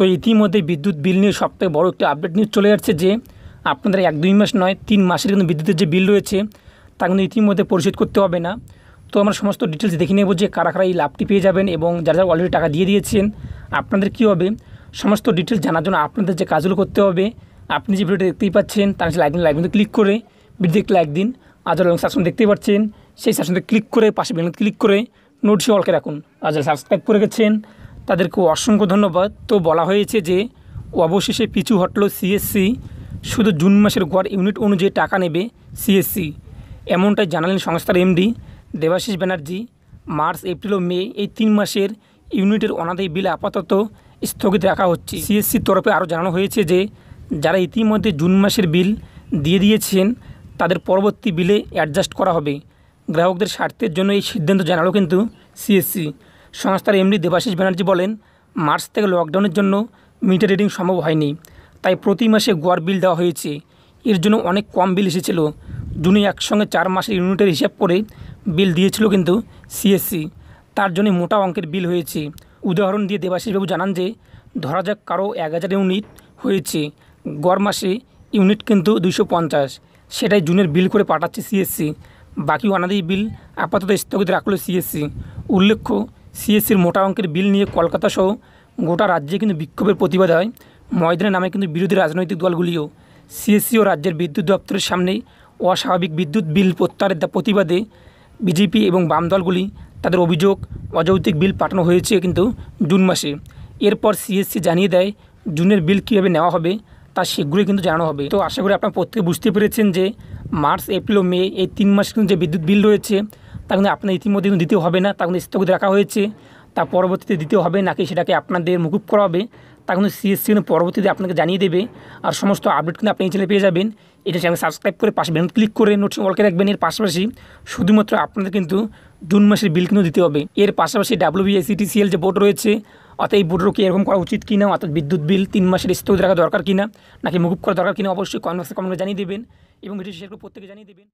তো ইতিমধ্যে বিদ্যুৎ বিল নিয়ে সবথেকে বড় একটি আপডেট নিয়ে চলে যাচ্ছে যে আপনাদের এক দুই মাস নয় তিন মাসের কিন্তু বিদ্যুতের যে বিল রয়েছে তা কিন্তু ইতিমধ্যে পরিশোধ করতে হবে না তো আমরা সমস্ত ডিটেলস দেখে নেব যে কারা কারা এই লাভটি পেয়ে যাবেন এবং যারা যারা অলরেডি টাকা দিয়ে দিয়েছেন আপনাদের কী হবে সমস্ত ডিটেলস জানার জন্য আপনাদের যে কাজগুলো করতে হবে আপনি যে ভিডিওটা দেখতেই পাচ্ছেন তার হচ্ছে লাইক দিন লাইক দিন ক্লিক করে ভিডিও লাইক দিন আর এবং সাবস্ক্রাইব দেখতেই পাচ্ছেন সেই সাবস্ক্রাইব ক্লিক করে পাশে বেলুন ক্লিক করে নোটসি অলকে রাখুন আর সাবস্ক্রাইব করে গেছেন তাদেরকে অসংখ্য ধন্যবাদ তো বলা হয়েছে যে অবশেষে পিছু হটল সিএসসি শুধু জুন মাসের গড় ইউনিট অনুযায়ী টাকা নেবে সিএসসি এমনটাই জানালেন সংস্থার MD Debashish Banerjee March April ও মে এই তিন মাসের ইউনিটের অনাদায়ী বিল আপাতত স্থগিত রাখা হচ্ছে সিএসসির তরফে আরও জানানো হয়েছে যে যারা ইতিমধ্যে জুন মাসের বিল দিয়ে দিয়েছেন তাদের পরবর্তী বিলে অ্যাডজাস্ট করা হবে গ্রাহকদের স্বার্থের জন্য এই সিদ্ধান্ত জানালো কিন্তু সিএসসি সংস্থার এমডি দেবাশিস ব্যানার্জি বলেন মার্চ থেকে লকডাউনের জন্য মিটার রিডিং সম্ভব হয়নি তাই প্রতি মাসে গড় বিল দেওয়া হয়েছে এর জন্য অনেক কম বিল এসেছিল জুনে একসঙ্গে চার মাসের ইউনিটের হিসাব করে বিল দিয়েছিল কিন্তু সিএসসি তার জন্য মোটা অঙ্কের বিল হয়েছে উদাহরণ দিয়ে দেবাশিসবাবু জানান যে ধরা যাক কারো এক হাজার ইউনিট হয়েছে গড় মাসে ইউনিট কিন্তু দুইশো পঞ্চাশ সেটাই জুনের বিল করে পাঠাচ্ছে সিএসসি বাকি অনাদি বিল আপাতত স্থগিত রাখলো সিএসসি উল্লেখ্য সিএসসির মোটা অঙ্কের বিল নিয়ে কলকাতা সহ গোটা রাজ্যে কিন্তু বিক্ষোভের প্রতিবাদ হয় ময়দানের নামে কিন্তু বিরোধী রাজনৈতিক দলগুলিও সিএসসি ও রাজ্যের বিদ্যুৎ দপ্তরের সামনেই অস্বাভাবিক বিদ্যুৎ বিল প্রত্যাহারের প্রতিবাদে বিজেপি এবং বাম দলগুলি তাদের অভিযোগ অযৌক্তিক বিল পাঠানো হয়েছে কিন্তু জুন মাসে এরপর সিএসসি জানিয়ে দেয় জুনের বিল কীভাবে নেওয়া হবে তা শীঘ্রই কিন্তু জানানো হবে তো আশা করি আপনারা প্রত্যেকে বুঝতে পেরেছেন যে মার্চ এপ্রিল ও মে এই তিন মাস কিন্তু যে বিদ্যুৎ বিল রয়েছে তা কিন্তু আপনার ইতিমধ্যে কিন্তু দিতে হবে না তা কিন্তু স্থগিত রাখা হয়েছে তা পরবর্তীতে দিতে হবে নাকি সেটাকে আপনাদের মুকুব করা হবে তা কিন্তু সিএসসি কিন্তু পরবর্তীতে আপনাকে জানিয়ে দেবে আর সমস্ত আপডেট কিন্তু আপনি এই চ্যানেলে পেয়ে যাবেন এটা চ্যানেল সাবস্ক্রাইব করে পাশে বেন ক্লিক করে নোটস অলকে রাখবেন এর পাশাপাশি শুধুমাত্র আপনাদের কিন্তু জুন মাসের বিল কিন্তু দিতে হবে এর পাশাপাশি ডাব্লিউবিএসিটিসিএল যে বোর্ড রয়েছে অর্থাৎ এই বোর্ডেরও কি এরকম করা উচিত কিনা অর্থাৎ বিদ্যুৎ বিল তিন মাসের স্থগিত রাখা দরকার কিনা নাকি মুকুব করা দরকার কিনা অবশ্যই কমেন্টে কমেন্টে জানিয়ে দেবেন এবং ভিডিও শেয়ার করে প্রত্যেকে জানিয়ে দেবেন